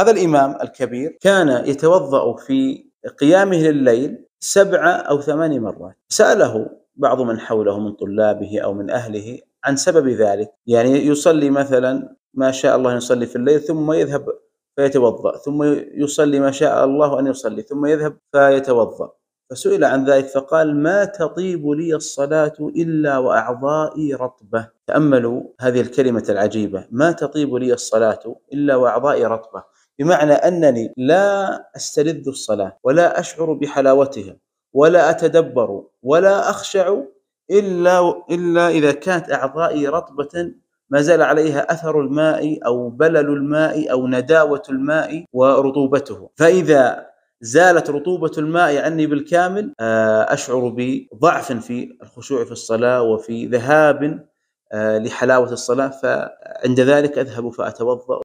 هذا الإمام الكبير كان يتوضأ في قيامه لليل سبعة أو ثماني مرات سأله بعض من حوله من طلابه أو من أهله عن سبب ذلك يعني يصلي مثلا ما شاء الله يصلي في الليل ثم يذهب فيتوضأ ثم يصلي ما شاء الله أن يصلي ثم يذهب فيتوضأ فسئل عن ذلك فقال ما تطيب لي الصلاة إلا وأعضائي رطبة تأملوا هذه الكلمة العجيبة ما تطيب لي الصلاة إلا وأعضائي رطبة بمعنى أنني لا أستلذ الصلاة ولا أشعر بحلاوتها ولا أتدبر ولا أخشع إلا إلا إذا كانت أعضائي رطبة ما زال عليها أثر الماء أو بلل الماء أو نداوة الماء ورطوبته فإذا زالت رطوبة الماء عني بالكامل آه، أشعر بضعف في الخشوع في الصلاة وفي ذهاب آه، لحلاوة الصلاة فعند ذلك أذهب فأتوضأ